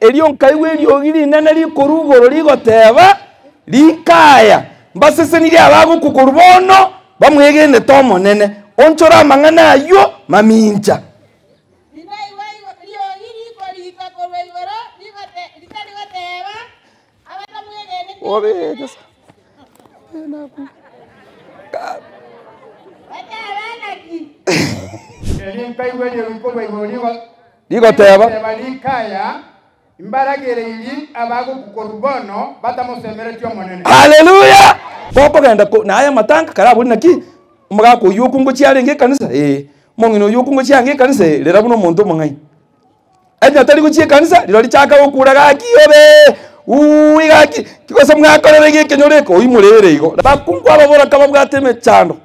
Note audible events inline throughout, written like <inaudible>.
elio nkaigwa eriogi rinene rikora igoro rigoteba rikaya mbasesenirie abagokukoru bono bamwegenete omonene onchora amang'ana aywo mamincha obegesa enaku rigoteba rigoteba rikaya imbaragereyi abagukora ubono batamusembere tyo munene haleluya boko genda ko naye matanga karabu naki mugako yukungo cyarenge kanisa eh mongino yukungo cyange kanisa eh, lera buno muntu mungai enya tali kuchie kanisa lero lichaka okura gakiyobe uwi gaki kikosa mwakorere gike nyoreko uimurere igo bakungwa babora kaba bwateme chando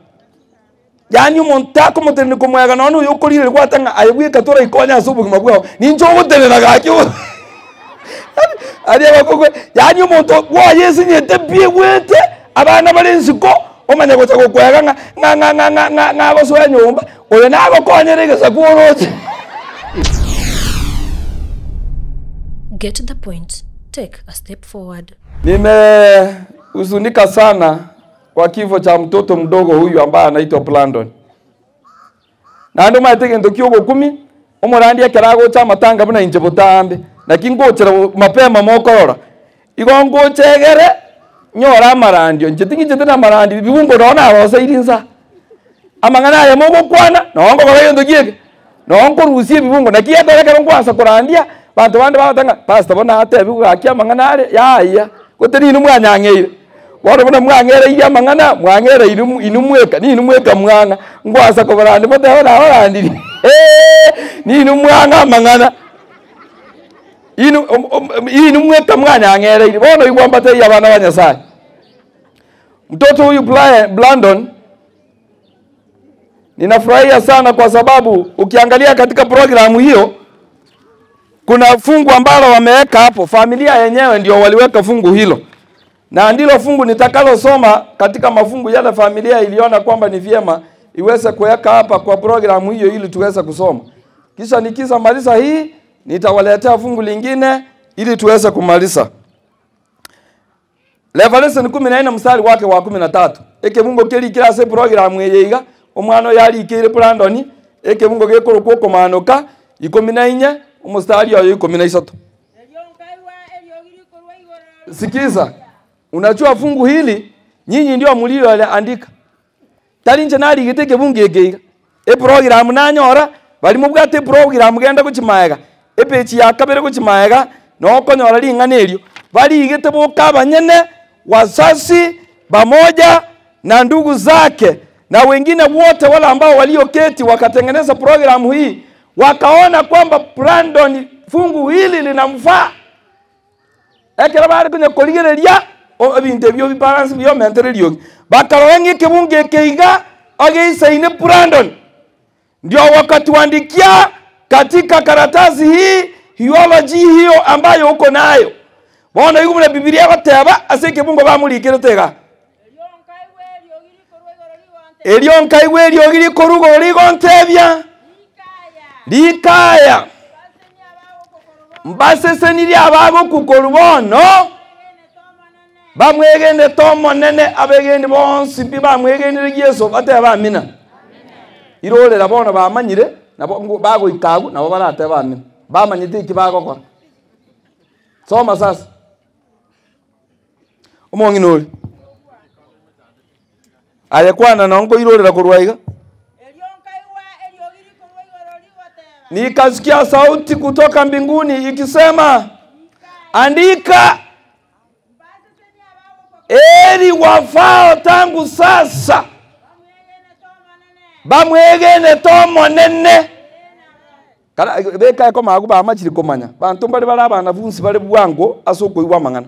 yani umuntu akomutenye kumwaga none uyokorire gwatanga ayibwika tora ikonya asubuga mabwao ninjo gutenera gaki oh! areba koko yani omonto wayezinyete bie bwete abana bali ensiko omanya gocha gokwega nga nga nga nga nga nga nga nyumba oyo nagokonyeregesa kuoroche get the point take a step forward nimehuzunika sana kwa kifo cha mtoto mdogo huyu ambaye anaitwa Plandon na ndo gento kiogo kumi omorandi kerago cha matanga buna inje botambe ngochera mapema mokora igongochegere nyora amarandio nchitingi chitira amarandio bibungo rona arosairi nsa amang'ana aya mogokwana nongokora into gieke nonkorusia bibungo nakieterekera nkwansa kurandia bantu bande babatanga pastor bona atebi gaki amang'ana are yaya kotenini mwanyang'eire bono bona mwang'ereire amang'ana mwang'ere inumweka ninumweka mwang'a nkwansa kubarandi bote oraaorandiri <laughs> ninumwang'a amang'ana ni mweta mwanya angere ili bono igwa ya abana wanya nyasaye mtoto huyu Blandon ninafurahia sana kwa sababu ukiangalia katika programu hiyo kuna fungu ambalo wameweka hapo, familia yenyewe ndio waliweka fungu hilo, na ndilo fungu nitakalosoma katika mafungu yale familia iliona kwamba ni vyema iweze kuweka hapa kwa programu hiyo ili tuweze kusoma. Kisha nikisa maliza hii nitawaletea fungu lingine ili tuweze kumaliza. Revelation 14 mstari wake wa 13. Eke mungo kiri kira se program yeiga omwana yali kiri Brandon eke mungo gekoro koko manuka 14 mstari oyo 13. Sikiza. Unachua fungu hili nyinyi ndio mulio andika. Tali nje nali giteke bunge geiga. E program nanyora bali mubwate program genda kuchimaega epechi ya kabere ko no gochimaega nokonyora ring'ana bali igete boka abanyene wazazi pamoja na ndugu zake na wengine wote wale ambao walioketi wakatengeneza programu hii wakaona kwamba Brandon fungu hili linamfaa ekera bari kunya korigereria ebintu ebyo bibalance wengi bakarora keiga ekeiga ogeisaine Brandon ndio wakatuandikia katika karatasi hii theology hiyo ambayo uko nayo bona igu muna bibilia goteba ase ekebungo bamuringire tega erio nkaigwa eriogiri koruga origontebia rikaya mbasesenirie abagokukoru bono bamwegende tomonene abegendi bonsi bi bamwegenire yesu bateba amina irorera bono bamanyire nabo bagoik tagu nabo baratebanin bamanyiti iki bagokora soma sasa omong'ina ori aye kwana nonye nkoirorera korwa iga nikasikia sauti kutoka mbinguni ikisema, andika, eri wafao tangu sasa bamwegene tomonene kana beka ko magu ba machiri komanya bantu bali bala bana vunsi bali bwango asoko iwa mangana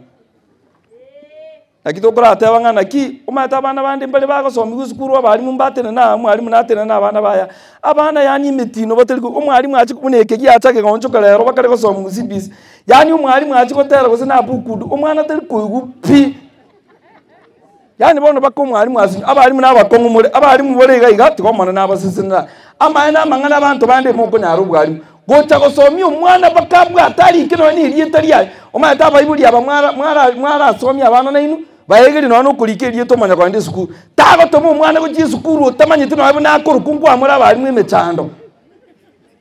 lakini okora ate bangana ki umata bana bandi bali bago somi gusukuru abari mumbatene na mwari munatene na abana baya abana yani mitino batari ko umwari mwachi kumuneke gyachake goncho kalero bakare ko somi musibis yani umwari mwachi ko tera ko sina bukudu umwana tari ko gupi yani bono baka omwarimu asinya abarimu n'abakongu mure abarimu bore iga iga tiga omwana n'abasesenera amaene amang'ana abantu bande mokonyara obwarimu gocha gosomia omwana baka bwatarike nonye erieta riaye omanyete abaibuli aba mwarasomia abana nainu baegeri nonya nokorika erieta omanya kwande esukuru tagotoma omwana gochia esukuru otamanyete nonya buna akoruku nkwamora abarimu emechando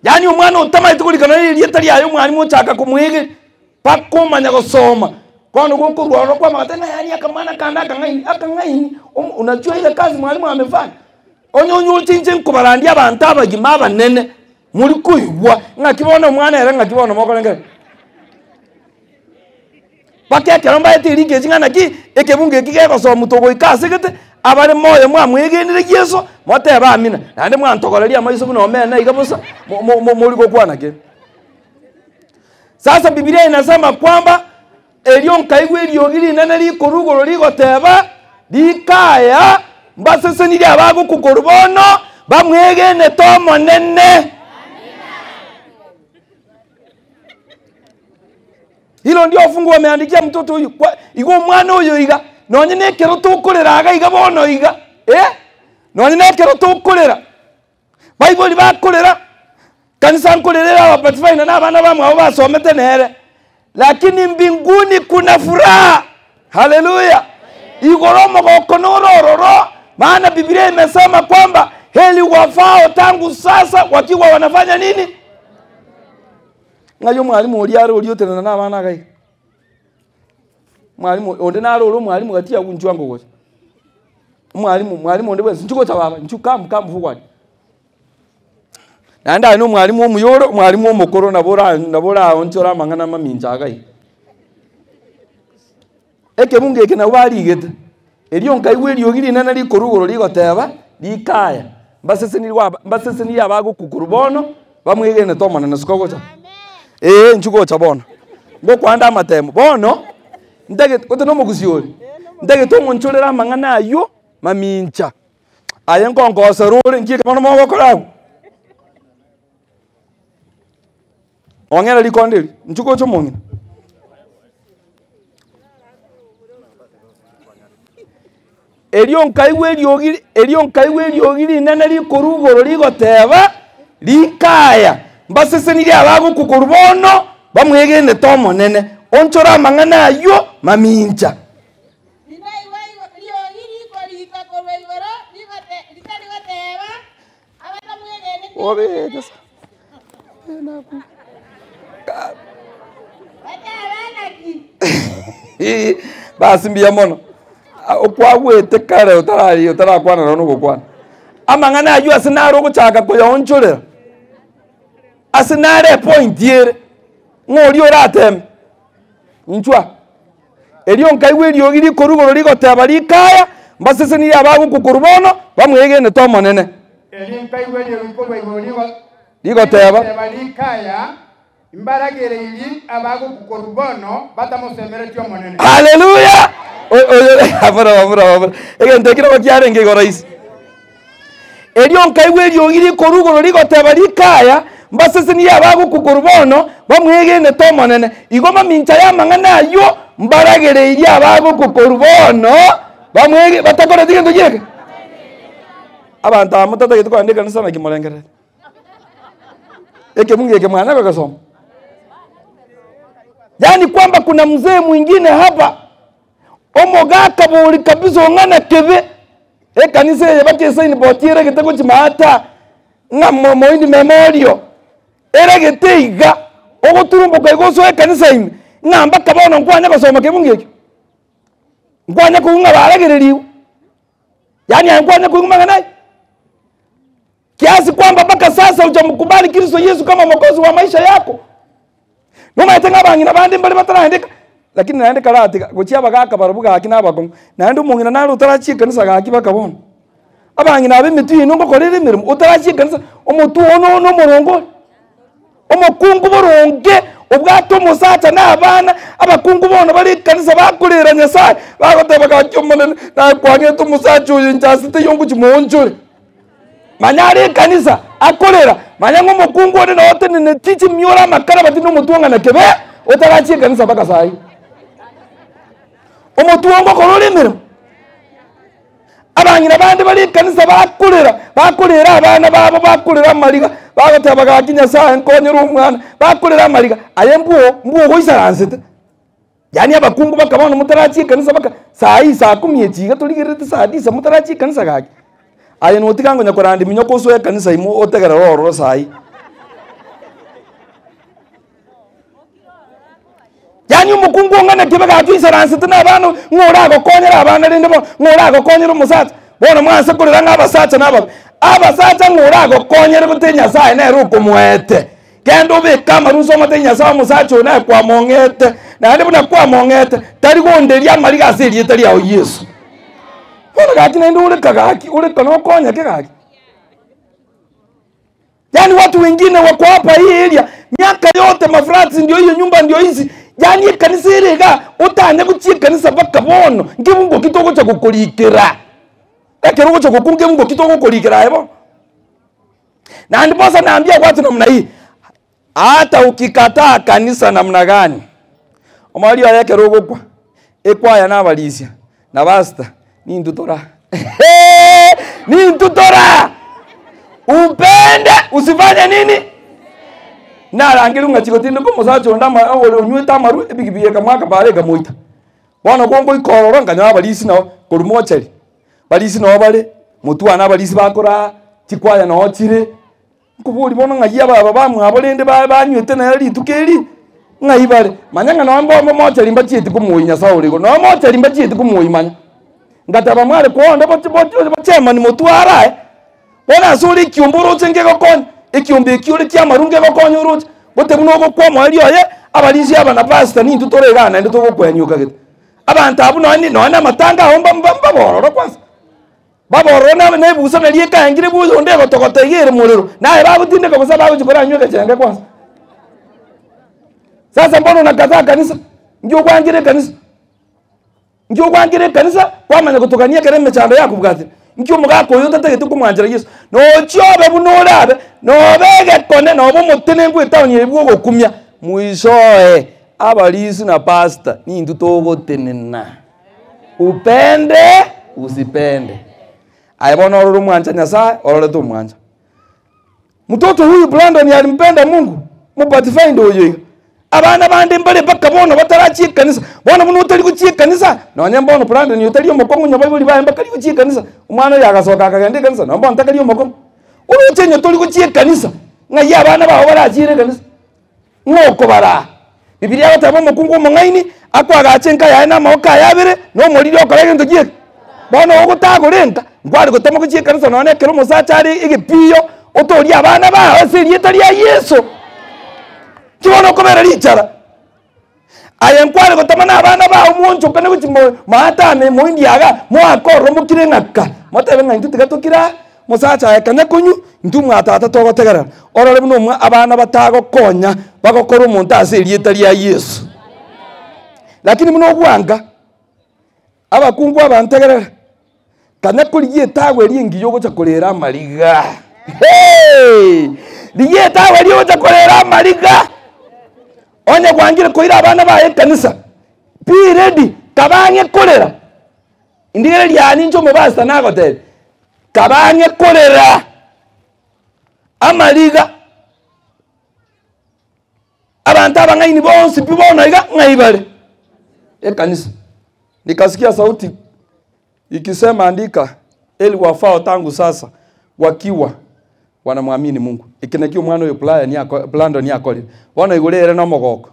yaani omwana otamanyete korika nonya erieta riaye omwarimu ochaka komwegeri paka omanya gosoma kono kukurwa unakwama tena, yani akamana kanda akangaini akangaini. Um, unajua ile kazi mwalimu amefanya onyonyo uchinje nkubarandia abantu abagima abanene muri kuibwa ngakibona mwana era ngakibona mokolengere bakekero mbaete ringeji ng'ana ki ekebunge eki gegosoma motogo ikase gete abare moyo mwamwegenire yeso moteba amina naende mwantogoreria amaiso buna omena iga bosa mori gokwana sasa bibilia inasema kwamba erio nkaigwa eriogi rinene rikora igoro rigoteba rikaya mbasesenirie abagokogora bono bamwegenete omonene hilo ndio fungu wameandikia mtoto huyu igo mwana huyo iga nonye nekero tukurira aga iga bono iga eh nonye nekero tukurira bible bakurira kanisa nkurira abapatifai na abana bamwe abo basomete nere lakini mbinguni kuna furaha haleluya igoromo igoromogookonorororo maana bibilia imesema kwamba heli wafao tangu sasa wakiwa wanafanya nini ng'ayo mwalimu uliare uliotenana na bana gai mwalimu onde naroro mwalimu gatia kunjwango gocha mwalimu mwalimu onde bwensi nchuko cha baba nchuka mkamvu kwani naende ari na omwarimu omuyoro omwarimu omukuru nabo oraho nti oramang'ana maminja agai ekebungo eke nabo barigete erio nkaigwa eriogi rinene rikorugoro rigoteba rikaya mbaseseniri aba agokukuru bono bamwegene tomonene siko gocha ee nchugocha bono ngokwanda amatemo bono Ndege kote nomogusi ore ntagete omonchorera amang'ana ayo mamincha aye nkonkoserure nkieke bono mogokoragwo ongera likondeli nchuko cho mongina erio nkaiwe eliogiri elio nkaiwe eliogiri nene likorugoro ligoteba likaya mbasesenire abagokugora bono bamwegenete omonene onchora amang'ana ayo mamincha obegesa basi mbia mono okwagwete kare otarari utarakwanara no gukwana amang'ana aywo ase nare ogochaka koyonchorera ase nare epoint ere ng'ori orateme nchwa erio nkaigwa eriogi rikorugoro rigoteba rikaya mbaseseni abagokokorwa bono bamwegene tomonene erio nkaigwa eriogi korwa rigoteba rikaya mbaragereiri abagukukora ubono batamusemeretyo munene haleluya <laughs> avura avura avura ege ntekirego kyarengeigo raisi eryo nkaiwe eryongire korugoro rigoteba rikaya mbasese niye abagukukora bono bamwegenete omonene igo mamincha yamang'ana ayo mbaragereire abagukukora bono bamwege batakorete egento gireke abantu aba mutatagetukwandikanisa nakimurengerere ekebungi eke mwana gwe yaani kwamba kuna mzee mwingine hapa omogakaba uli kabisa ong'ana kebe ekanisa eye bakesainibotire egete gochimaata ng'a moindi memorio ere egete iga ogoturumbuka igoso oso ekanisa ime ng'amba kaba bono nkwanya gosoma kebunge ekio nkwanya kogwa ng'a baregereriwe yaani aye nkwanya kogwa mang'anai kiasi kwamba mpaka sasa uchamkubali kristo yesu kama mwokozi wa maisha yako ngomanyete ng'abang'ina bandi mbali batarahendeka lakini naende karati gochia bagakabara bugaki nabagong naende omong'ina nare otarachikanisa gaki bakabona abang'ina abe emitwino ngokorera emirimo otarachikanisa omotwe ono ono omorongori boronge obwate omosacha n'abana abakungu bono bari ekanisa bakorera nyasaye bagotebagaki omonene nakwang'ete omosacha oyo nchasite yongochimonjore manyari kanisa akorera manyango mukungu ode note nene tichi myora makara batino mutuanga na kebe otagachi kanisa baka sai omutuongo kolole mero abanyira bandi bali kanisa bakulera bakulera abana babo bakulera maliga bagataba gakinya saa nkonyera umwana bakulera maliga aye mbuo mbuo yani abakungu bakabona mutarachi kanisa baka saa hii 10 echiga tuligirite saa 9 mutarachi kanisa gaki ayo no tikango nya korandi minyo kuswe kanisa imo otegera roro rosai yani umukungu ngana kibega atu insurance tina abantu ngora gokonyera abantu rinde bo ngora gokonyera musatsa bona mwanse kurira ng'abasacha naba abasacha ngora gokonyera bute nyasaye nero ukumwete kendo bika maruso mate nyasaye musacha unaye kwamong'ete nandi buna kwamong'ete tari gonderia amariga asiriete riao yesu Mbona kati na ndio ule kagaki, ule kano kanokonya kagaki. Yani watu wengine wako hapa hii area miaka yote mafrati ndio hiyo nyumba ndio hizi. Yani hii kanisa hili ga utane kuchie kanisa baka bono Nge mungo kitoko cha kukulikira. Ekero eh, gocha kukunge mungo kitoko kukulikira hebo. Na ndiposa naambia watu namna hii. Hata ukikataa kanisa namna gani? Omali wa yake rogo kwa. ya na balisia. Na basta ni ntutora ni ntutora upende usifanye nini narangire ng'achigotinde ko musacha eh, onde ole onywete amaru ebigibiye eh, kamwaka bare gamoita bono kongo ikororo nganya abarisi nao koruma ocheri barisi nao bare mutwana abarisi bakora chikwaya noo chire nkobori bono ng'ai ababa bamwabo rende banywete naye rituka eri ng'ai bare manya ng'a nomba omomocheri mbachieti komuoyi nyasaye orego nomocheri mbachieti komuoyi manya ngataba mwali kuonda bachemani mutwarae bona asuli ikiumbura uche kon ikiumbi kiuri ikiuli kiamarunge gokonya uruche gotebu mwali oye abalizi aba na pasta pasita nintu torera naende togokwenyuka gete abantu abuno no abu noni none amatanga boro ro kwanza baba ro na ne busa na lieka ngire tokote onde egotogota igere muriro naye babutindeka busa babuchikora anyweka chenge kwanza sasa mbona unakataa kanisa kwangire kanisa nkyo gwangire kanisa kwamanya gutukania kere mechando yaku bwatire nkyo mugako uyu ntatagete kumwanjira yesu nochiobe bunorabe nobege kone nobo mutene ngwita nyiri bwo gokumya mwishoe abalisi na pasta nindu togotenena upende usipende aibona ororo mwanja nyasaye ororete omwanja mtoto huyu brandon alimpenda mungu mupatifainde uyoiga abana bandi mbali mpaka bono batarachikanisa bono muno utali kuchikanisa nonya mbono brand ni utali omokongo nyoba buli baye mbaka kuchikanisa umwana yagasoka akagende kanisa nomba ntaka lyo mokongo uri uchenyo tuli kuchikanisa nga ya abana baho barachire kanisa ngoko bara bibiliya bataba omokungu omongaini akwagache nka yaye namaoka yabere nomorire okorege ntogie bono ogotagorenta ngwari gotama kuchikanisa nonekera omosacha ari egepiyo otori abana bawe serieta ria yesu kibono okobera richara aye nkware gotama abana bago mwonchoka ne gochi maatame moindi aga mokire ng'aka motebe ng'a intu mosacha aye kanya konyu intu mwatata togotegerera orore buna omwa abana batagokonya bagokora omonto ase erieta ria yesu lakini buna obwanga abakungu abantegerera kanya korigia etago eria ogocha korera amariga hey! rigia etago korera amariga onye gwangire koira abana baye kanisa be ready kabanye kolera indigere lyani njo mubasa nagotere kabanye kolera amaliga abantu abang'aini bonsi pi ngaibale e ekanisa nikasikia sauti ikisema andika eli wafao tangu sasa wakiwa wanamwamini mungu ikinekio mwana uyu plando ni akorire wona igurire no mogoko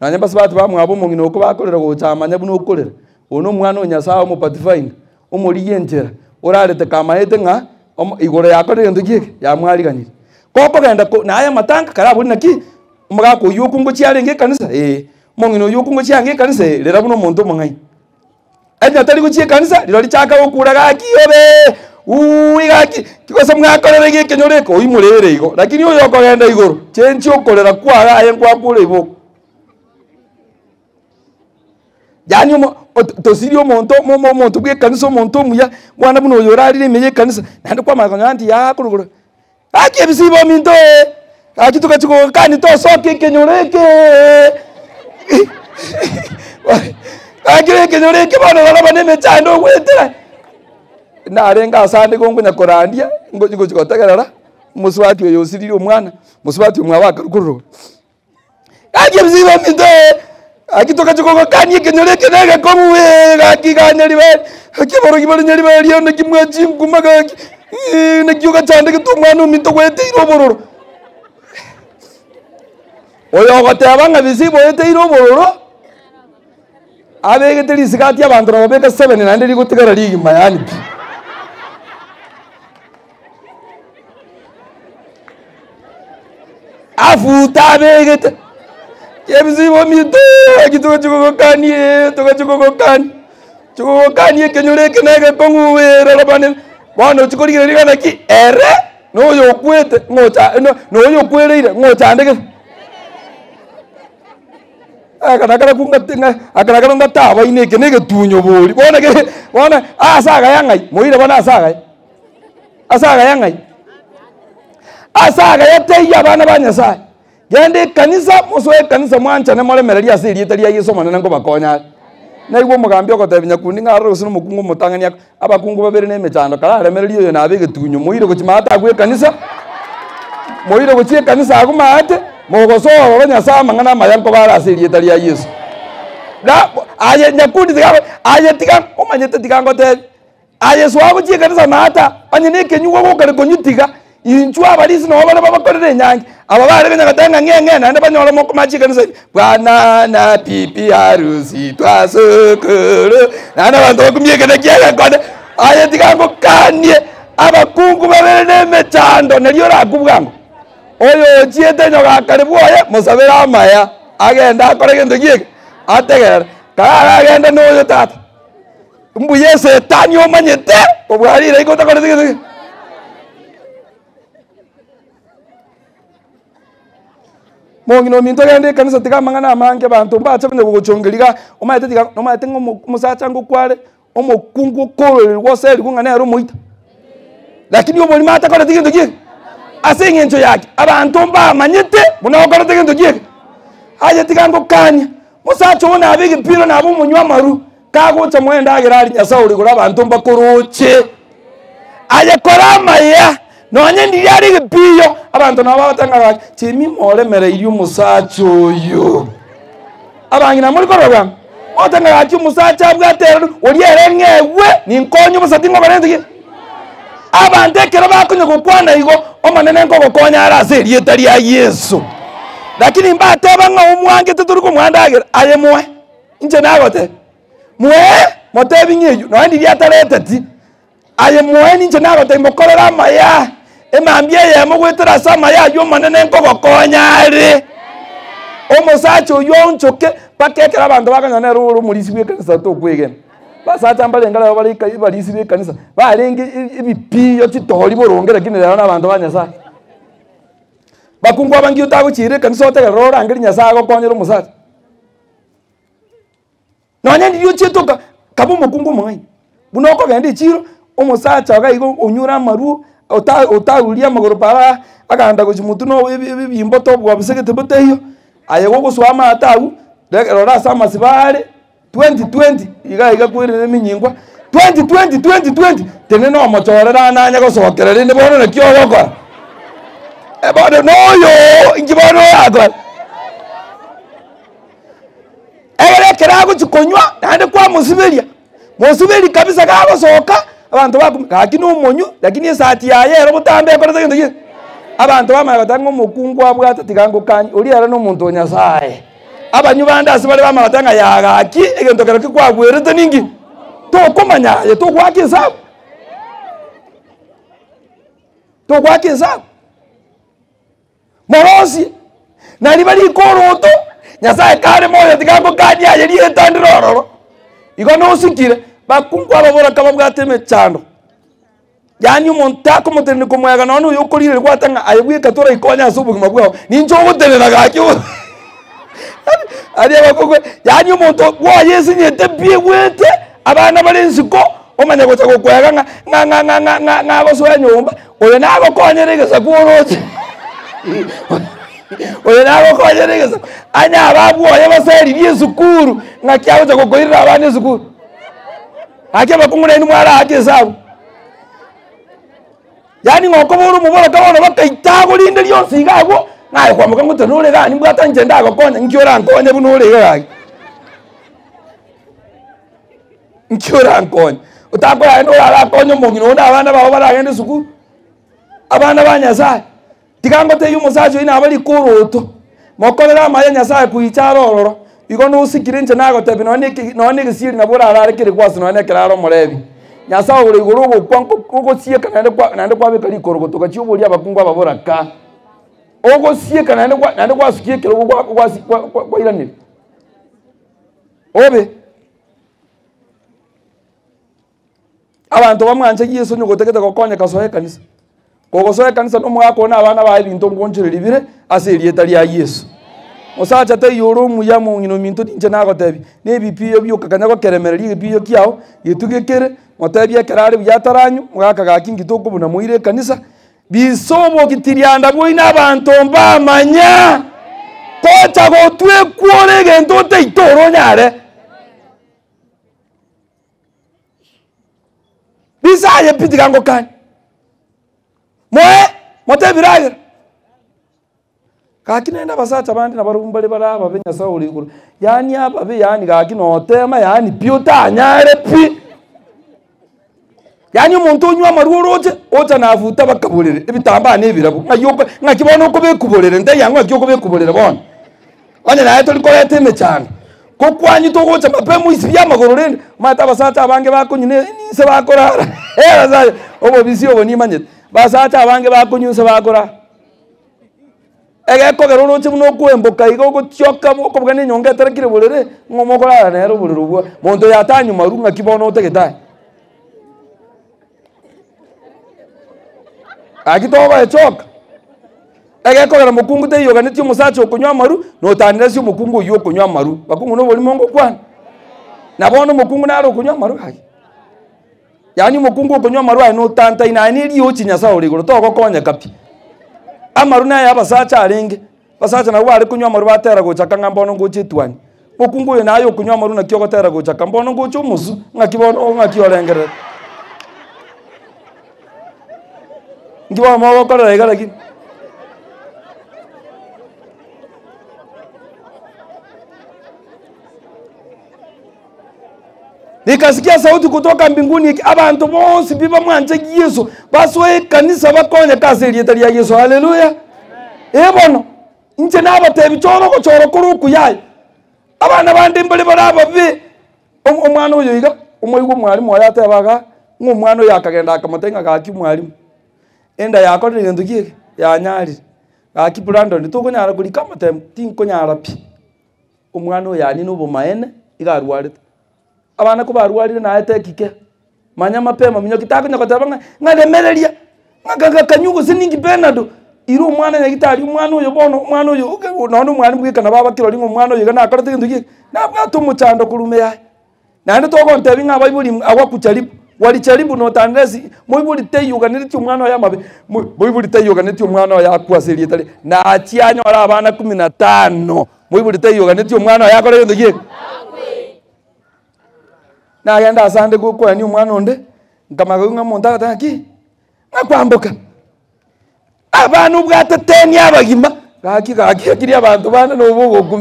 na nyamba sibatu bamwabo mung'ina uku bakorire gucamanya bu nukurire uyu ni mwana unyasaye umupatifainga umurie njira urarite kamaite ng'a iguru yakorire gintu giki yamwariganire kokogenda naye matanga karaburi naki mugakuyu uku ngo ciaringa ikanisa ii ee. mung'ina uyu uku ngo cianga ikanisa rira bu ni omuntu omong'ai enya tari gucia ikanisa riro richaka gukuraga be uiga kikosa mwakorera gä kenyo rä igo lakini å yå kågenda igå rå chenji å kå rera kwagaye ngwakå rä ibå yani tosiri omonto momonto bwe kanisa omonto omuya mwana buno oyo orarire emeye ekanisa nandi kwamaganya anti yakorogora aki ebisibo minto eh. aki tukachiko kani tosoke kenyoreke eh. <laughs> akire kenyoreke bono baraba nemechando gwetera narenga asandi gongunya kurandia ngochikotegerera muswati uyu usirire umwana muswati umwa wakarukururo kaje mziba minde akitoka chikoko kani kenyole kenega komu we gakiganya libe kiboro kiboro nyali be liyo ne kimwe chimkumaga eh, ne kiyoka chande kitumwana uminto kwete irobororo oyo goteba nga yete irobororo abegete abantu babeka 7 nandi ligutigara ligi mayani afutabeget chebisibomito chituko chikokokanie tuko chikokokani chikokokanie kenyureke nege kong'uwera labane bono chikorigire rigana ki ere noyo okwete ng'ocha noyo okwereire ng'ochandegete akarakara kungatinga akarakara ngataba ineke nege tunyo bori bona ke bona asaga yangai moira bona asaga asaga yangai asaga yateiya abana ba nyasaye gende kanisa muswe kanisa mwancha ne moremereria asiri iteria gisomo ne ngobakonya na igwo mugambi ogotebi nyakundi ng'aro rusino mukungu mutang'ania abakungu babere ne mechando kararemereri oyo nabe getunyu muire guchimata gwe kanisa muire guchie kanisa agumate mogosoro banyasa mang'ana mayanko barasirie taria yesu da aye nyakundi tiga aye tiga omanyete tiga ngotebi aye swago chie kanisa mata anye ne kenyugo gokare konyutiga inchwa abalisi nobo bana babakorera enyange aba bare benyagatanga ng'eng'e naende banyola moko machi bwana na pipi harusi twasukuru naende abanto bakumiekene kiegekone aye tigango kanie abakungu babere na emechando nerio oraku bwango oyo ochiete nyogakare bwoye mosabere amaya agenda akore gento gieke ategerera kagara agende noyo tata mbuya esetani omanyete obwarire ikotakorete gento gieke mongino minto gende kanisa tika mangana amange bantu mbacha bende guguchongelika umaete tika umaete ngomusacha ngukware omukungu okororerwa gose erigung'ana ero omoita lakini omorimo atakorete egento gieke ase eng'encho yake abanto mbamanyete buna okorete egento gieke aye tiga ngokania mosacha obo nabe egepiro nabe omonywa amaru kagocha mwenda agere ari nyasaye origora abanto mbakoroche aye kora amaya nonye ndiri gĩpiyo abantu nao babatangaga chimi mwaremereirie omosacha oyo abangi namori korwa bwangu mwatangaga chi omosacha abwatereri oria ere ng'ewe ninkonye obosati ng'obarentigi abantu ekero bakonya gokwana igo omonene nkogokonya arase erieta ria yesu lakini mbateba ng'a omwangete tori komwandagira aye mwe inche nagote mwe motebi ng'eyo nonye ndiri atareteti aye mwe ninche nagote mokorera amaya emambia eyemo gwetera ase amayayo omanene nkogokonya ere omosacha oyo onchoke mpaka ekero abanto bakanya nero ore omorisi bwa ekanisa tokwegena basacha mbarengarayo barisi bwa ekanisa barenge ebipiyo chitori borongera kinerero nabanto ba nyasaye bakungu abangiyo tagochire ekanisa otegerera orangeri nyasaye agokonyera omosacha nonya ndirio chietoka kaba omokungu omong'aini buna okogenda echiro omosacha igo onyura amaruo utawuria maguru bara aganda gucimutu no ibimbo tobwa busegete buteyo aye guguswa matau rora asa amasibare 2020 iga iga kwirire minyingwa 2020 2020 tene no mochorera ananya gocokera rinde bono na kio gokora ebono noyo ngibono yakora egere kera gucikonywa nande kwa musibiria musibiri kabisa gagocoka abantu baku lakini umonyu lakini esati yayera obotambe ekorete egento gire abantu bamanya batanga omokungu abwate tigango kanyi oria era na omonto wa nyasaye abanyu bande ase bare bamanya batanga yagaki egento kero kikwabwerete ningi tokomanya aye togoaka esabu togoaka esabu morosie nari bari ikoroto nyasaye kare moyo tigango kanyi aye rietandire ororo igo nosikire bakungu ababora kaba bwateme chano yani umuntu akomotene ko muyaga none uyu kurire rwatanga ayibwiye katora ikonya subu mabwa ninjo ubutenera gakyo <laughs> ari abakogwe yani umuntu wa Yesu nyete biye wete abana barenzi ko omanya gocha gokwega nga nga nga nga nga nga abaswa nyumba oyo nabo konyeregeza kuoroje <laughs> oyo nabo konyeregeza anya ababwo yabaseririye sukuru nga kyawo cha gokoirira abana sukuru ake bakung'una ini mwala hati esabu yani ng'oko buru muboroka bono bakaitago rinde rionsi iga agwo ng'aye kwamoka ng'ote nore gani mbwata nche ndagokonya nki orankonye bu nore iga gaki nki orankonye utakoraye nore arakonya omong'ina one abana babo baragende esukuru abana ba nyasaye tiga ngote iyo omosacha oyo nabo rikoroto mokorere maya nyasaye kuicha arororo igo nusikire nche nagotebi nonä gä ciä ri nabå rararä kä rä gwacä nonä ekärara mårebi nyasaå gå rä igå rå gå kwa gå ciä kana ndä kwabä kari ikå rå gå tå gaci å gå ria abaku ngwababå ra ka å gå ciä kana ndä gwacukie kä rå gå gwairanä ri å bä abantu bamwanchagia yesu nyugutegete gokonya kasoe kanisa gogosoe kanisa nomwakwona abana bae binto mbwonchereri bire ase erieta ria yesu osacha chata yoro muya mong'ina ominto ninche nagotebi na ebipiyo biokakanya gokeremereri egepiyo kiao getugekere ngotebi ekere are buya ataranyu mwagakagaki ngito okobuna moire ekanisa bise obogitirianda bwoine abanto mbamanya tocha gotwa ekwora egento oteitoro onyare bisaye pitigango kani moe motebiragera kakino enda abasacha bandi nabarumbu bari bari aba benyasaho uri iguru yani ababi yani kakino otema yani pi otanyare pi yani omuntu onywa amarwa oroche ocha navuta bakaborere ebitambaa n'ebirabo ng'akibona okobekuborere nteya ng'aki okobekuborere bono one naye tolikoreta emechanga kokwanyu togocha mapema isi bya magoro rende mata abasacha abange bakonyune nise bakorara <laughs> eh basacha obobisi obo nimanyete basacha abange bakonyuse bakorara egekogera oroche buna okoemboka iga ogotioka okobuga na enyonga etarekire borere ng'oma okorara nere oborere obwo monto yatanyuma ru ng'aki bono otegetae aki togoechoka egekogera mokungu teiyoganeti omosacha okonywa amaru notanire ase omokungu oywo okonywa amaru bakungu na oborimo ngokwana na bono omokungu nare okonywa amaru agi yaani omokungu okonywa amaru aye notantaine aye na eriochi nyasaye ore igoro togokonyeka pi amaruna aya vasacha alinge vasacha nau ari kunywa maru vatera kucha kangambono nguchitwani ukunguyo nayo kunywa maru nakiogotera kucha kambono nguchu musu ngakivona ngakiolengerera ngiwa mawokorera igalakini ikasikia sauti kutoka mbinguni abantu bonsi bibamwanje yesu baswe ekanisa bakonye kasi erieta ria yesu haleluya ebono ee inche nabatebi choro gochoro kuruku yayo abana bande mbali baraba bi omwana oyo iga omoigwa mwalimu oyo atebaga ng'omwana akagenda akamutenga gaki mwalimu enda yakorire gento gieke gaki brandon tokonyara kurika matemo pi omwana oyo anina obomaene igarwarete abana ko barwarire naye tekike manya mapema minyo kitako nyakotaba nga ngalemereria ngakaga kanyugo siningi benado iru mwana umwana nyagitari mwana uyo bono umwana uyo none umwana mbwikana baba kirori ngo umwana uyo gana akorete kintu giki nabwa tumuchando kurume ya nande tokonte binga bayibuli awakucharibu walicharibu notandesi mwibuli teyuganiriti mwana ya mabe mwibuli teyuganiriti umwana ya kuasirie tale na achianya wala abana 15 mwibuli teyuganiriti mwana ya korete kintu giki na yanda asande gukora onde ngamara umwe mu ndagata ki ngakwambuka abagima gaki gaki kiri abantu bana no bugo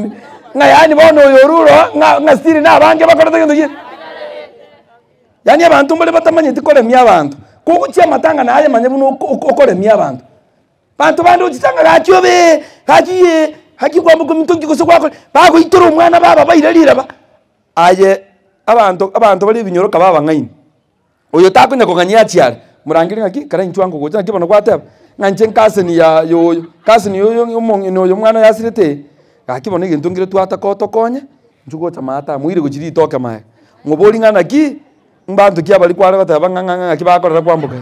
nga yani bono yoruro nga nga siri na abange bakora yani abantu mbole batamanye tikore mi abantu matanga na manye buno okore mi bantu bandi uchitanga gakyo be gakiye haki kwambuka mitungi kose kwakore bago itoro umwana baba bayirarira ba aye abantu abantu bali binyoroka baba ngaini oyo takonya konganyira chiara murangire ngaki kara nchwa ngo gocha kibona kwateba nganje nkase ni ya yoyo kase ni yoyo umongi no yomwana yasirete akibona igintu ngire twata koto konye njugo chamata mwire gujiri toke mae ngobori ngana ki mbantu kia bali kwara bataba nganga nganga kibakorera kwambuka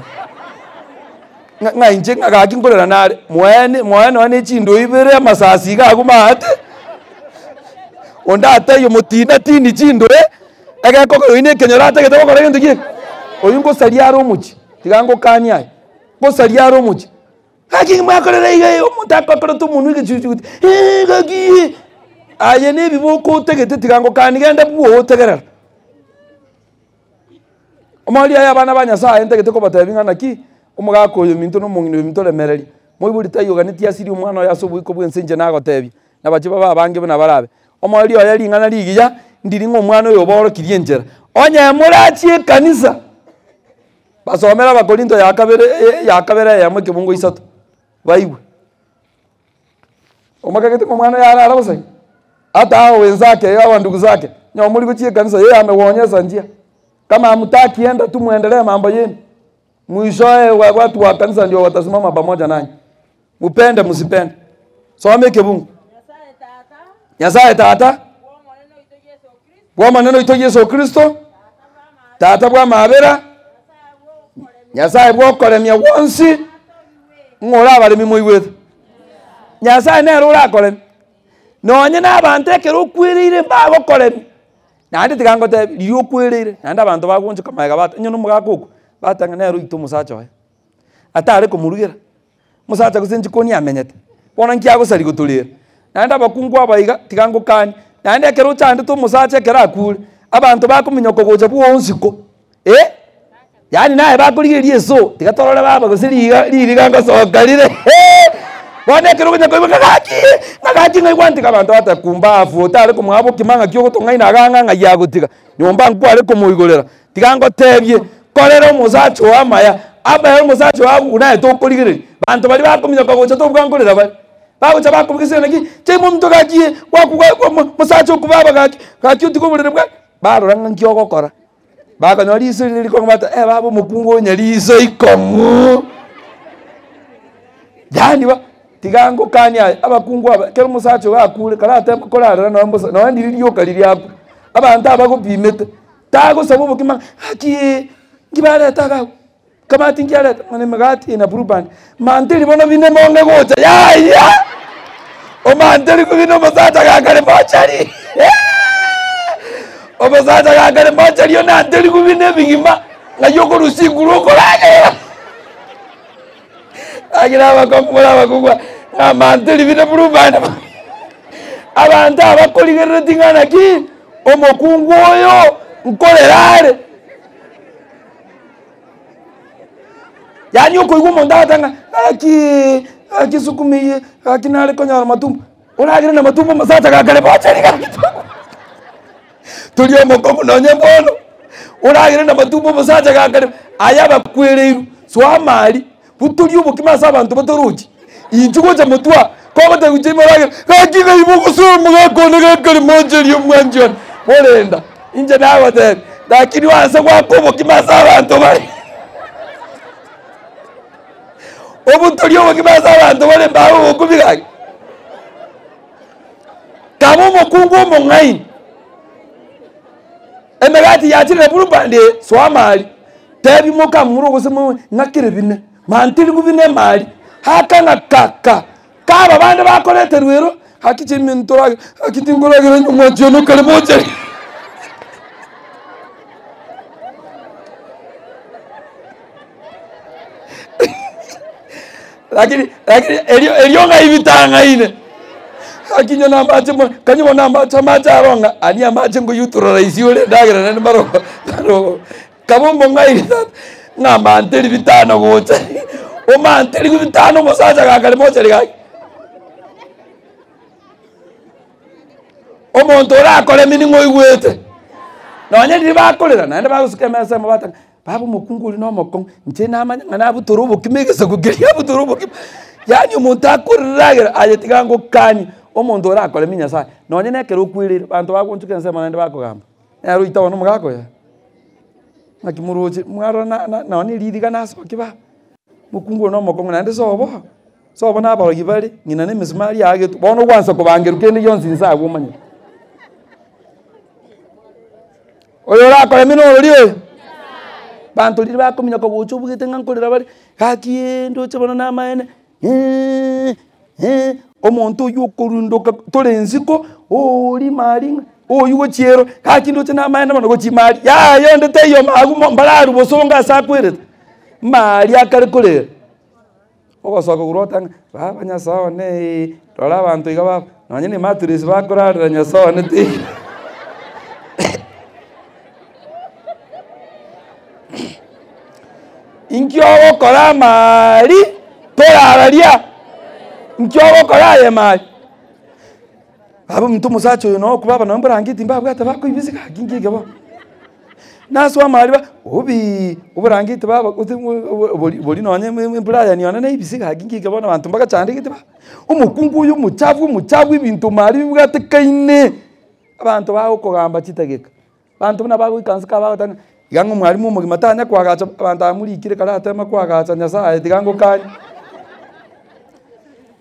nganje ngaki ngorera nare mwene mwene wane chindo ibere amasasi gagu mate onda atayo mutina tini chindo eh egekogoro ine ekenyoro ategete gokora egento gie oyo ngosaria are omochi tiga ngokania aye ngosaria are omochi gaki mwakorere iga omonto akokorete omonwe egechuchuguti gaki aye na ebi bokotegete tiga ngokani gende bwo otegerera omori aye abana ba nyasaye ntegete kobatebi ng'a omogaka oyo minto na omong'ina minto oremereri moibori taiyoganetie asiri omwana oyo ase oboiko bwense inche nagotebia nabache baba abange buna barabe omori oyo ring'ana rigiya ndiri ng'a omwana oyo oboorokirie enchera onyemorachi ekanisa basomera abakorinto yakabere yakabere eyamo ekebungo isato baigwe omakagete ng'a omwana yarara bose ata hao wenzake hawa ndugu zake nyomulikochie kanisa yeye amewaonyesha njia kama hamtakienda tu muendelee mambo yenu mwishoe wa watu wa kanisa ndio watasimama pamoja nanyi mupende msipende some kibungu nyasaye tata nyasaye tata bw'amano oito yesu kristo tata bwamabera nyasaye bwokoremia bwonsi ng'ore abaremi moigwete nyasaye nere orakoremia nonye n'abanto ekero okwereire mbagokoremia naende tiga riri okwereire naende abanto bagoncheka maega bata omogaka oku batanga nere oito omosacha oye atare komurugera omosacha gose nchikonia amenyete bono nkiagosari gotorera naende abakungu abaiga tiga ngokani naende yaani ekero ochande omosacha ekero akure abanto bakomenya kogocha bwa onsiko eh yani naye bakorigereria eso tiga torore baba gose ririga ngosoka rire eh? bwana ekero okonya koiba ngagaki ngagaki ngaigwa ntiga abanto batakumbafu otare komwabo kimanga kio gotong'aina agang'ang'a ya gotiga nyomba nkware komoigorera tiga ngotebie korera omosacha oamaya abaye omosacha wabu naye tokorigereria banto bari bakomenya kogocha tobuga nkorera bari babo kyabakubikisire naki temu omonto gakie mosacha okubaba gaki otika oborere bwake baroranga nki ogokora bakonyora riso rire rikongo bata e baba omokungu onya riso ikongo yani ba tiga ngokania abakungu aba kero omosacha ogakure karatemba korarera noe ndiri rioka ririaku abanto abagopimete tagosaba obokima aki ngibareta gago kamati ngiareta mane magati ina burubani mantiri bono bine monge gocha yaya omantari kubina omusata gangale mochari omusata gangale mochari yo nantari kubina ebigima nga yokorusingu lwokorage agira abakomola abakugwa amantari bina bulumana abantu abakoligerere tingana ki omukungu oyo nkolerare yani okoigwa omuntu abatanga aki akisukumie akinale konyara matumbo uragire na matumbo masacha gakare bocheri gakituko tulio moko no nyembono uragire na matumbo masacha gakare aya bakwirirwe swamari buturi ubukima sabantu batoruji injugo cha mutwa kwabata kujima uragire gakiga ibuko somo gakone gakare mocheri umwanjoni bolenda inje nawe tena lakini wasa kwako ubukima sabantu bari obutuliwo kibasa abantu bali mbawo kubikaki kamu mukungu mung'aini emekati yachilile pulumpande swamali tebi mukamuru kusimu ng'akile bine mantilingu bine mali hakanga kaka kaba bande bakoleterwero hakichimintoraki hakitingulakile nyumwajono kali mojeli lakini lakini elionga ine akinya na mbati mo kanyibo na mbache macha aronga ani amache ngo yutura raisi ole dagira nani baro baro kabombo ngai na manteri bitano gocha o manteri bitano mosacha gakari mocha ligaki omonto orakore mini ng'oigwete na ndiri bakorera naende bagosukemesa amabata babu baba umukunguli n'umukong nje namanya nabutoro ubukimegeza kugeria butoro ubukim yani umuntu akuriragira ayetika ngo kanye umuntu sa no nyene kero kwirira bantu bakuntukira nsema nande bakugamba yaro itawa numugako ya nakimuruji mwaro na na noni liriga naso kiba no mukunguli n'umukong nande sobo sobo nabalogi bali ngina nemizimali yage bono kwanza kubangeruke niyo nzinza agumanya oyo urakora mino urio bantu riri bakomenya kogocha obogete ng'a nkorera bare gaki ende oche bono namaene eh, eh. omonto oyo okorundoka tore ensiko ori mari ng'a oyu gochiero gaki ndoche namaene bono gochimari yayo nde teiyo magu mbararu bosonga ase akoereta mari akare korera ogosoka korwa otanga baba nyasaone rora abanto iga baba nonya ne maturesi bakorarira nyasaone teiyo inkyo ogokora amaari torararia inkyo ogokora aye maari aba omuntu omusacha oyo nookuba aba nabo mburangiti mbabwate bakoibize gaki nkige bo nase wamari ba obi oburangiti baba bori nonye empuraya niona naibise gaki nkige bo nabanto mbagachandegete ba omokungu oyo omochafu omochafu ebinto mari bibwatekaine abanto bagokogamba chitageka banto buna bagoikansi kabagotanga igango mwalimu mugima tanya kwagacha abantu amurikire karatema kwagacha nyasaye tigango kani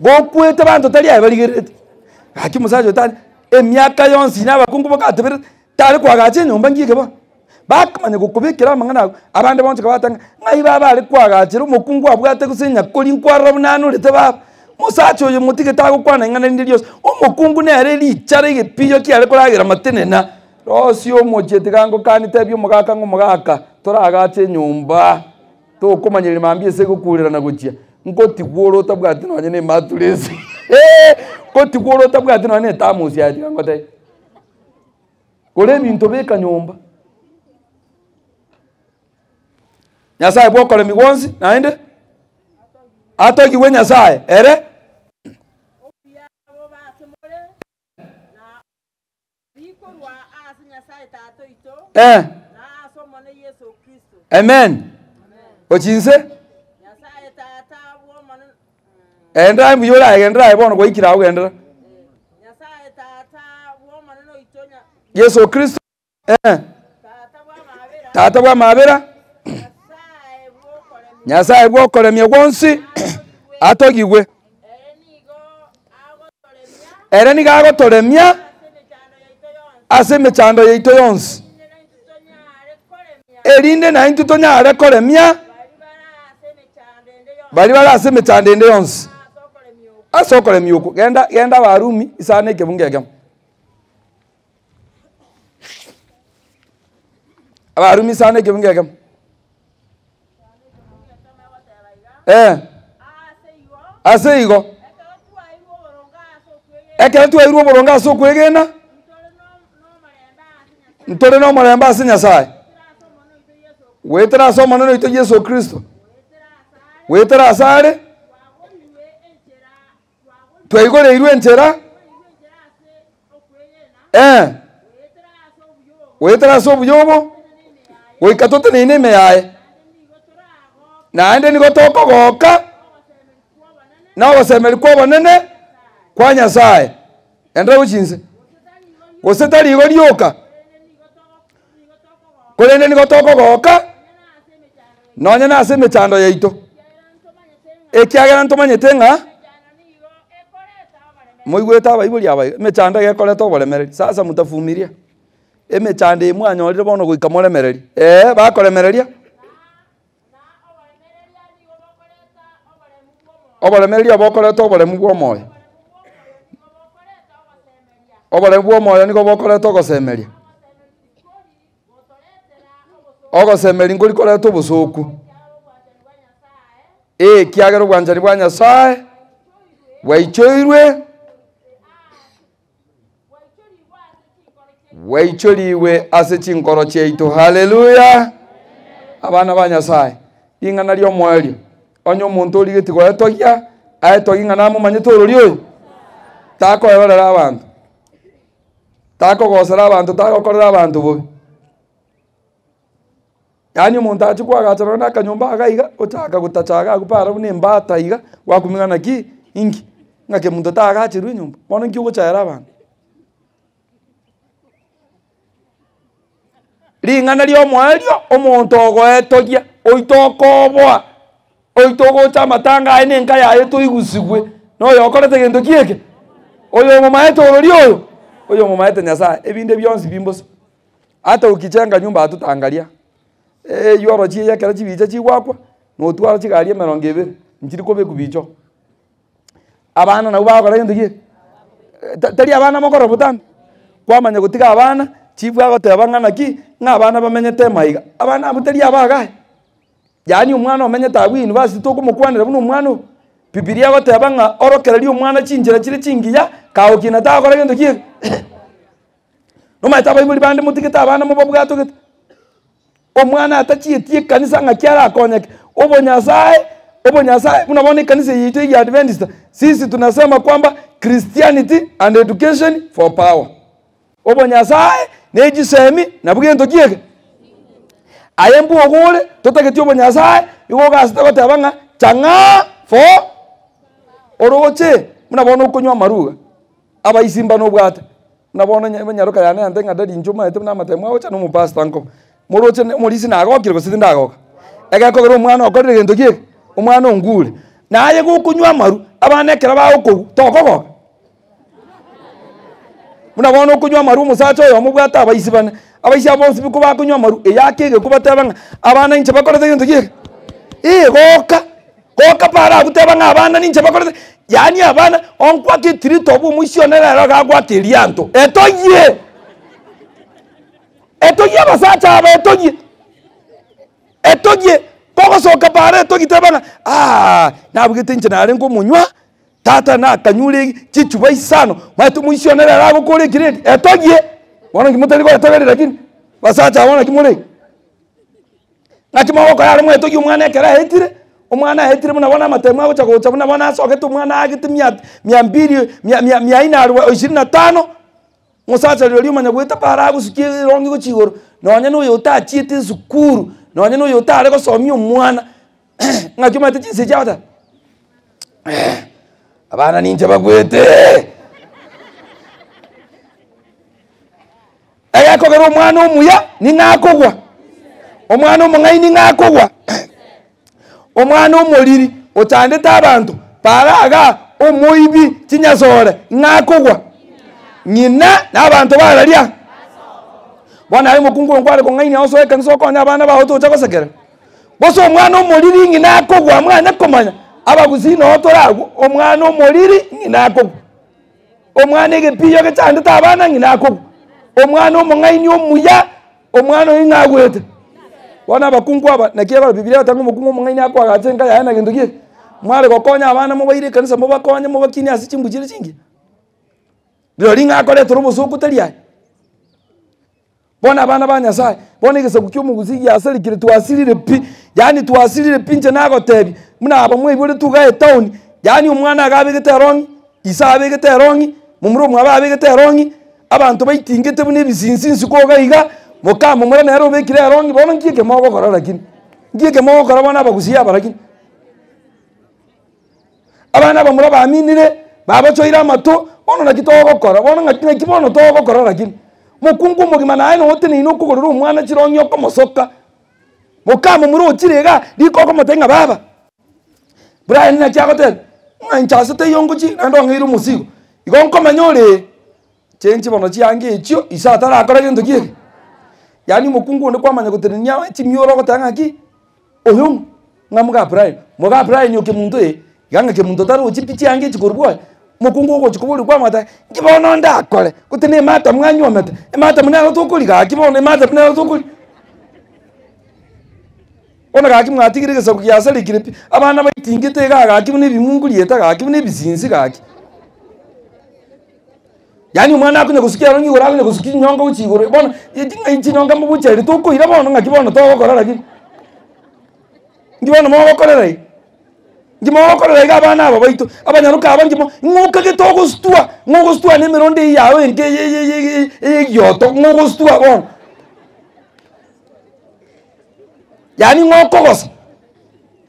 gokwete bantu tali abarigerete haki musaje tani emyaka yonsi nabakungu bakatebere tali kwagacha nyumba ngigeba bakamanya gukubikira amangana abandi bonse kabatanga ngai baba ari kwagachira umukungu abwate gusinya kuri nkwara bunanurite baba musacha uyu mutige tagukwana ingana ndi ryose umukungu nere richare igipiyo kiare kuragira amatenena rosi omochie tiga ngokanite bia omogaka ng'omogaka toragacha enyomba tokomanyereri mambia ase egokurerana gochia nkotigwa ore otabwati nonye na ematuru ase nkotigwa ore otabwati nonye na etamusi yaye tiga ngotai kore ebinto beka nyomba nyasaye bwokoremi gwosi naende atogiwe nyasaye ere eh amen ochinse endae mbuya orae gendae bono goikira ogendera yesu kristo eh tata bwa mabera nyasaye bwokoremia bwonsi atogigwe ere nigagotoremia ase emechando yeito yonsi erinde nayo ntitonyare koremia bari barase emechando ende yonsi ase okoremia oku genda genda barumi isana ekemu ngegemu abarumi isana ekemu ngegemu eh ase igo ekere twairwe oborongo ase okwegena ntore ntoleno omwana yambase nyasaye wetera ase omonene ito yesu kristo wetera ase are twaigoreirwe enchera eh wetera ase obuyobo goika toteneine ime yaye naende nigo tokogoka na ogosemeri kwa obonene kwa nyasaye endere gochinse gose tarigo rioka kå rä nä nä gotoko goka no nyena acä mä cando yaitå ä ng'a må iguä aba abaibå ri abai gekoretwo boremereri sasa mutafumiria tabumiria ä anyorire bono gå ika ee bakoremereria oboremereri obokoretwo oboremu bwa omoyo oboremu bwa omoyo nigo bokoretwo ogosemeria ogocemeri ngori koretwo obosoku ekiagera ee, obwanchani bwa nyasaye waichoirwe waichoriwe ase chinkoro chiaito haleluya abana ba nyasaye ring'ana ria omwoerio onye omonto origeti goetwagia aetogia ng'ana amomanyete orori oyo takoerorera abanto takogosera abanto tagokorera abanto bobi yani omuntu akikwagacana na akanyomba akaiga otaka gutachaga agupara bune mbata iga wakumiga na ki ingi ngake muntu atagachirwe nyomba bono nki ugochaera abantu ring'ana ria omwario omonto ogoetogia oito okoboa oito ogocha amatanga aye na enka yaye toigusigwe noyo okorete gento kieke oyo omomaete orori oyo oyo omomaete ebinde bionsi bimbose ata ukijenga nyumba atutangaria Eh, yoro chi yakera chibicha chiwakwa notwara chikaria emerongo ebere nchiri kobeku bicho abana nabo bagora gento gie eh, tari abana mokoro botambe kwamanya gotiga abana chibwagoteba ng'ana ki ng'a abana bamenyete emaiga abana abo tari abagae yaani omwana omenyete abwo university tokomokwanera buna omwana obo bibilia agoteba ng'a orokereria omwana chinchera chire chingiya kaoki nataagora gento kiega <coughs> nomaete abaibori bande motigete abana mobabwatogete omwana atachitie kanisa nga kyara akonyeke obo nyasaye obo nyasaye unaona kanisa yitu ya adventist sisi tunasema kwamba Christianity and education for power obo nyasaye nejisemi nabwento kieke ayembu okule totaketie obo nyasaye igokasita goteba ng'a changa for oroche muna okonywa maruga abaisimba nobwate nabona bono nyaroka yane ante njuma maete na matemwa ocha nomopasta nko moroche omorisi nagokire gosete ndagoka egekogera omwana okorire egento gieke omwana ongure naye gokonywa amaru abana ekero bagokogu tokogoka buna bono okonywa amaru omosacha oyo omobwate abaisi bane abaisi abonsi biko bakonywa amaru eyake ege kubateba abana inche bakorete egento gieke ee goka goka para abuteba abana ninche bakorete yaani abana onkwaka etiri tobu omoisionera ero gakwaka erianto etoye etogie abasacha aba etogie etogie kogosoka bara etogite bana ah, nabwite inche nare ngomunywa tata nakanyure egi chichuba isano mwaitu mwisionere aragokora ekirindi etogie bono ngimutari goetogerera lakini basacha bono kimuregi ng'aki maboko yare mwetogie omwana ekero ahetire omwana ahetire buna bono amatemu agocha gocha buna bono asogete omwana agete mia mbiri mia ine ishirini tano ng'osacha riorio omanya goetapa are agosukia erongi gochigoro nonya na oyo tachiete esukuru nonya na oyo tare gosomia omwana <clears throat> ng'aki omaete chinse chiabata <clears throat> abana ninche bagwete egekogera <clears throat> omwana omuya ning'akogwa omwana omong'ai ning'akogwa omwana omoriri ochandete abanto para iga omoibi chinyasore ng'akogwa nyina n'abantu bararia bona ari mukungu ngware ko ngaini oso ekan soko na abana baho tucha gosekera bose omwana omuriri ngina akogwa mwana komanya abaguzi no toragu omwana omuriri ngina akogwa omwana egepiyo gechande tabana ngina akogwa omwana omungaini omuya omwana oyinga agwete bona abakungu aba nakiye bara biblia tangu mukungu omungaini akwagatenga yana gindu gie mware gokonya abana mubaire kanisa mubakonya mubakini asi chingi ndä ri ngakore tå rå må cå kå teria bona bana ba nyasaye bona igisagu kyo muguzi yasarikire twasirire pi yani twasirire pinje nagotebi munaba mwibure tugaye town yani umwana agabigete rongi isa abigete rongi mumuro mwa abigete rongi abantu baitingete bune bizinzinzi kogaiga mukamo mura nero bekire rongi bona ngike mogo kora lakini ngike mogo kora bona abaguzi abarakini abana bamura baminire babachoira amato bono naki togokora bono naki bono togokora lakini mokungu omogima naye nootene ine okogorera omwana chire ong'e okomosoka mokamo mure ochire iga riko okomoteng'a baba brian naki agotera ng'a nchasete iyo ngochi naende ong'eire omusigo igo nkomanya ore chenchi bono chiange echio ise atarakora gento gieke yaani mokungu onde kwamanya gotenenia chimioro ogotanga ng'aki oyo ng'a moga brian moga brian oke muntu e iga ng'ake muntu tari ochipichi yange echikorubwaye mukungu uchikubuli kwa mwata ngibona ndakole kuti ni mata mwanyomete mata munalo tukuli ka kibona mata munalo tukuli ona kaki mwatigirigisa kukiasalikile pi abana baitingite ka kaki mune bimungu lyeta kaki mune bizinzi kaki yani umwana akunya kusikia rongi gora akunya kusikia nyonga uchigore bona yinga ichinyonga mubucheri tukuira bona ngakibona togokorera ki ngibona mogokorera ngimo gokorera iga abana aba baitu abanyaruka aba ngimo ng'okage togosutua ng'ogosutua na emirondo eye yago enge eyegioto ng'ogosutua bono yani ng'okogosa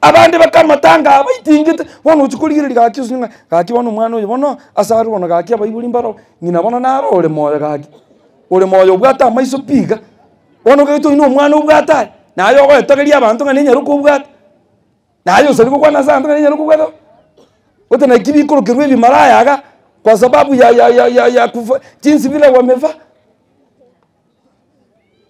abande bakamatanga abaitingete bono ochikorigereri gaki osu gaki bono omwana oyo bono ase bono gaki abaibori mbaro ng'ina bono naro ore moyo gaki ore moyo obwate amaiso piga bono gaito oine omwana obwatare naye ogoetogeria abanto ng'a nenyaruka obwate na hayo sasa sali kwa nasa ndani nyano kwa do wote na kibi kolo kirwe vimaraya aga kwa sababu ya ya ya ya, ya kufa jinsi vile wameva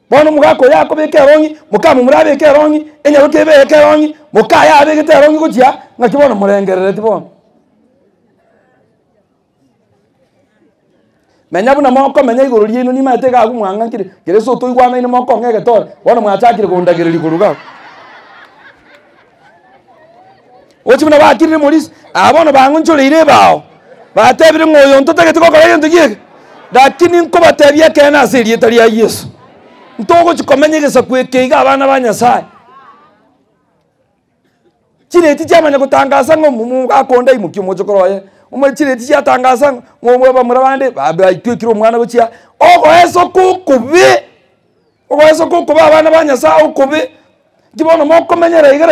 bwana mukako yako beke rongi mukamu murabe ke rongi enyaru ke beke rongi muka ya beke te rongi kutia ngakibona murengerere tibono menya buna moko menya iguru ino ni matega agumwanga kire kire so tuigwana ni moko ngege tore wona mwachakire kundagiriri kuruga ochi buna bakirire morisi abono bang'onchoreire bao batebire ng'oyo ntotagete gokora egento gieke lakini nkobatebia ekena ase erieta ria yesu ntogochikomenya kweke iga abana ba nyasaye chireti chiamanya gotangasa ng'o akonda imuki omochokoroye omanye chireti chiatangasa ng'omwe bamura bande baitwekire omwana gochia ogoesa kokobe ogoesa kokoba abana ba nyasaye okobe kibono mokomenyera iga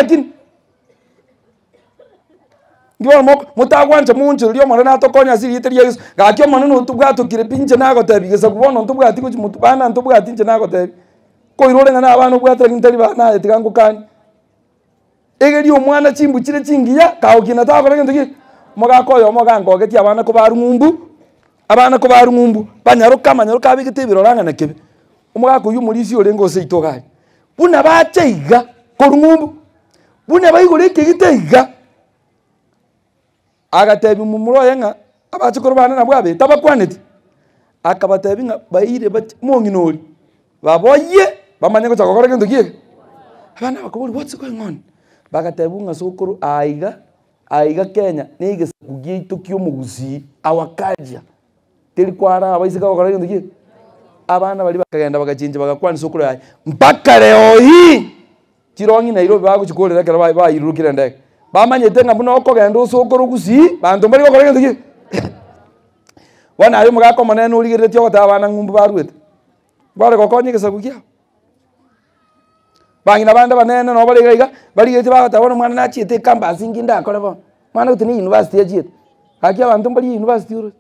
ngibona mutakwanje munjira uri omwana natokonya sirite ria yesu gaki omwana notubwatukire pi inche nagotebi gesa kubona ntubwati gochi mutu bana ntubwati inche nagotebi koirwa oreng'ana abana obwatera ng'i ntari bana aye tiga nkokani egeri omwana chimbuchire chingiya kaokina tagora gento ki mogaka oyo mogangogetie abana kobara ng'umbu abana kobara ng'umbu banyaroka amanyaroka abegete ebirorang'ana kebe omogaka oyo omorisi orenge ase itogaye buna bache iga korwa ng'umbu buna baigora ekegite iga agatebi mumuroye ng'a abachikoro bana nabwo abe tabakwanete akabatebi ng'a baire bati monginori baboye bamanye gocha gokora kintu kiege abana bakobori what's going on bagatebi ng'a sokoro aiga aiga Kenya nige kugie tukio muguzi awakaja teli kwara abaisika gokora kintu kiege abana bali bakagenda bagachinja bagakwanisa okura mpaka leo hii chirongi Nairobi baguchikorera kera bayirurukire ndege bamanyete ng'a buna okogenda ase okora banto mbari gokora gento ki bono aye omogaka omonene origereretie ogotaba bana ng'umbu barwete bare gokonya egesagu kiabo bang'ina bande banene no bare iga barigeretie bagotaba bono mwana nachiete ekambasi nki ndakore bono mwana gote ne university achiete aki abanto mbari university orose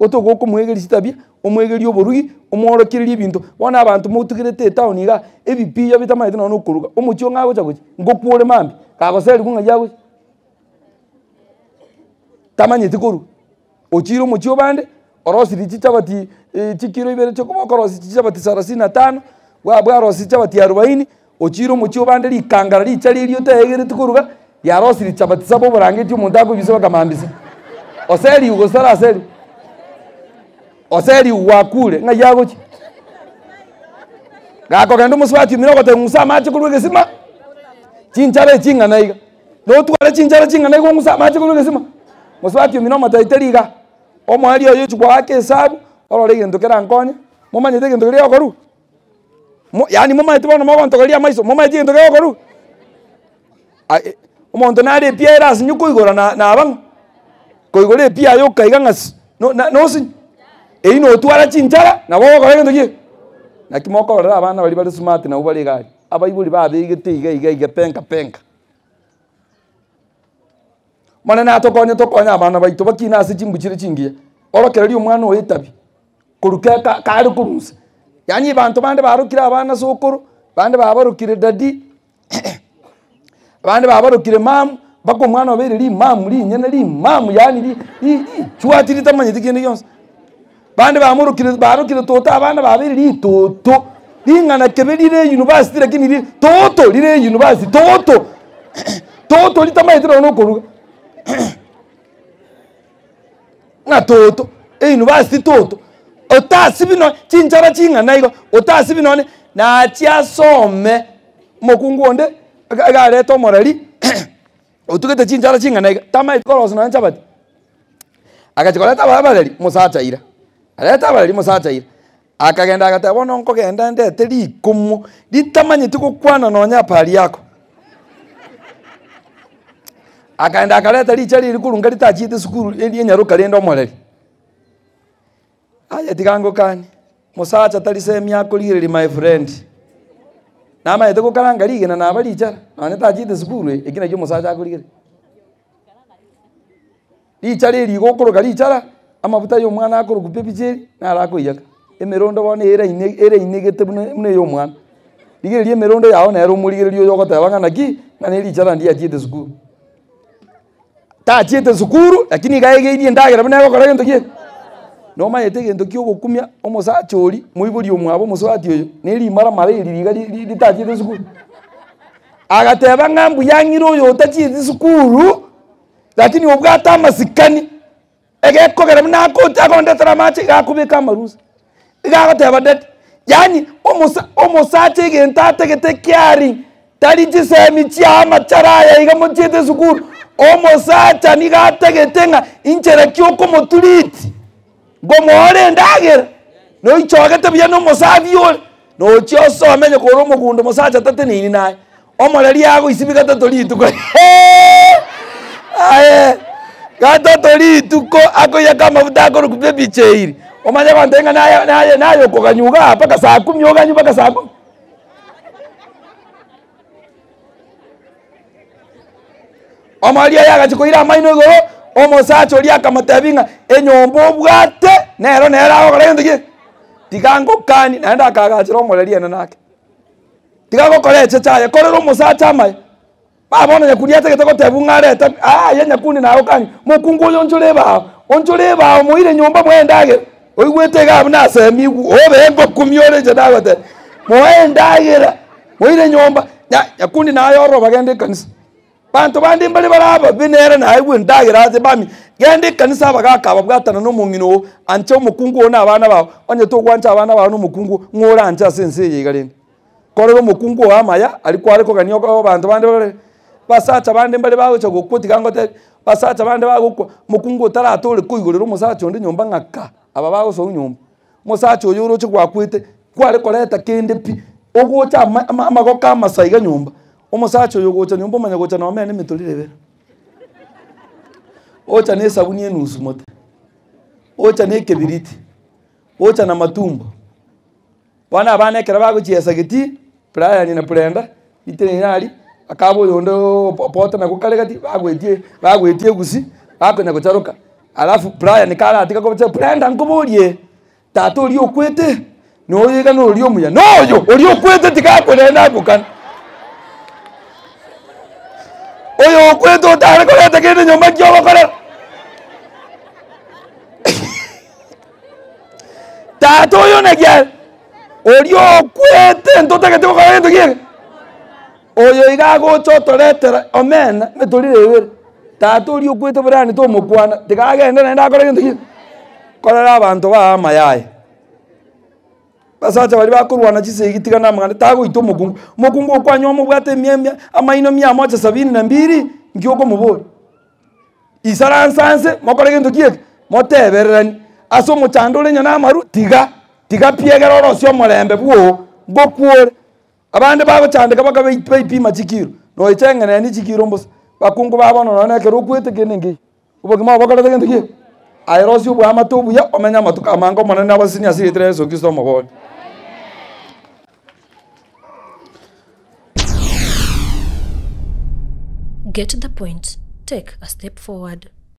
otogo okomwegerisi tabia omwegeria oborugi omworokereria ebinto bono abanto motugerete etaoni iga ebipi iyo bitamaete nono okoruga omochi ong'a gocha gochi ngokwore mambi kagoseriwu ng'ai agochi tamanyeti koruga ochire omochi obande orosiri chichabati chikiro ibere chokoba okorosi chichabati sarasini na tano bwarosi chichabati arobaini ochire omochi obande rikangara richa riri oteegereti koruga yarosiri chabati saba oborangeti omonto akobisa bakamambisa oseriwu gosara aseriwu oseri wakule nga yago ki gakogenda omusubati mirogote ng'usa amache korwa egesima chinchara eching'ana iga notware chinchara ching'ana iga ong'usa amache korwa egesima musubati omino omotaite riga omwari oyo chibwake esabu orore egento kerankonya momanyete egento keria okorwa yaani momaete bono mogontogeria amaiso momaete egento keria okorwa e, omonto narepia erasi nyo koigora nabang'a koigora epia aye okaiga ng'asi nosinyi eino otwara chinchara nabo bakorege ntuki naki mokororera abana bari bari smart nabo bari gari abaiburi babegete iga iga iga penka penka mwana natokonya tokonya abana baito bakina ase chimbuchire chingiya orokereria omwana oetabi koruka kari kurunsa yani bantu bande barukire abana sokoro bande babarukire dadi <clears throat> bande babarukire mamu baka omwana obeire rimamu rinyene rimamu yani richwati ritamanyitikende gionse bande bamurukire barukire tota, abana babiri li toto lingana kebe lile university lakini li toto lile university toto <clears throat> toto litamaitira onokoruga <clears throat> nga toto e university toto otasi bino chinchara chingana igo otasi binone nachiasome mokungu onde agareta omorari <clears throat> otugete chinchara chingana iga tamaitira korosina nchabati akachikoleta babareri musachaira areta abareri musachaire akagenda agateba bono nkogenda ndete rikumu ritamanyeti gokwana nonya apari yako akaenda akareta richa riri kurunga ritachite sukuru ryenyaruka rende omoreri aya tikangokani musacha tarise emyaka rireri my friend namaete gokaranga rigena naba richara nonya tachite sukuru eki nakio musacha akorigere richa riri igokoroka richara amabuta amavuta yomwana akorugupa ebicheri naro akoiyaka emerondo bono erainegete buna eyomwana rigereria emerondo yao nero omorigereria oyo ogoteba ng'a naki ng'a nerichara ndiachiete sukuru tachiete sukuru lakini igaegeirie ndagera buna egokora gento kie nomanyete egento kia ogokumia omosachori moibori omwabo omoswati oyo nerimara mara eri riga ritachiete sukuru agateba ng'a mbuyang'ire oyo otachieti sukuru lakini obwate amasikani egekogera muna kuta konde taramache gakubika amarusa igagoteba ndeti yani omosache egentategete kiari tari chisemi chia amacharaya iga mochiete sukuru omosacha nigategete ng'a inchere kiokomoturiti ngomoore ndagera noichogete buya nomosabi ore nochia osomenya kore omogundo omosacha tateneini naye omoreri agoisi bigatatu ritu <laughs> aye gatotoli ituko akoyaka mafuta akorukupia bicheiri omanya kontenga nayokokanyuga nayo paka saa kumi oganyu paka saa kumi omwari oyo agachikoire amaino igoro omosacha oria akamatebia ng'a enyomba obwate nero nero agokora egento ki tiga ngokani naye ndakagachera omoreri ene nake tiga gokora eche chaye korera omosacha amaye baba nyakuri ategete goteba ng'arete aya nyakuni nawe kani mokungu oyo njore bao onjore bao moire nyomba mwendage oigwete iga abu nasemi igu obe ngokumi orenje dagote mwendagera moire nyomba nya nyakuni naye oro bagende kanisa bantu bandi mbali baraba binere naye igu ndagera ate bami gende kanisa abagakaba bwatana n'omong'ino anche omokungu ona abana bao onye togwancha abana bao n'omokungu ng'ora anche ase ense eye iga rende korera omokungu oamaya ariko arikogania bantu bandi basacha bande mbale bagocha gukutiga ngote basacha bande bagukwa mukungu utarature kuigurira umusacha undi nyumba ng'aka aba bagoca nyumba musacha uyu uruchi gwakwite kware koreta pi ogocha amagoka amasaiga nyumba umusacha uyu nyumba manya gocha no mene miturire bera ocha ne sabuni enusu mote ocha ne kebiriti ocha na matumbo wana abana ekera bagochiesa giti pulaya nina pulenda itene nali akabo yondo pota na kukalegati bagwetie bagwetie gusi akwenda gutaruka alafu Brian kala atika ko Brenda nkuburie tata uri ukwete no yiga no uri omuya no yo uri ukwete tikako nenda kukan oyo ukwete utare ko leta kende nyoma kyo bakora <laughs> tata oyo nagia uri ukwete ntotagete gukora ndo giega oyo igagocha otoretera omena emeturire igo ere tata oria okwete borani tomokwana tikagende naende akore egento korera abanto baa amayaya basacha bari bakorwana chisegi tigana amagana tagoita omokungu omokungu okwanya omobwate emia amaino mia moja sabini na mbiri nki okomobori isaransanse mokore egento kiete motebererani ase omochando orenyona amaru tiga tiga piegera orosio omorembe bwo ngokwore abande bagochandeka bakabaipima chikiro noicheng'eneni chikiro mbosi bakungu babono nonye ekero okweteke obogima obokorete gento kie aerosio obwamate obuya omenya amatuko amange omonene abasini asiretire yesu kristo omogoni Get the point. Take a step forward.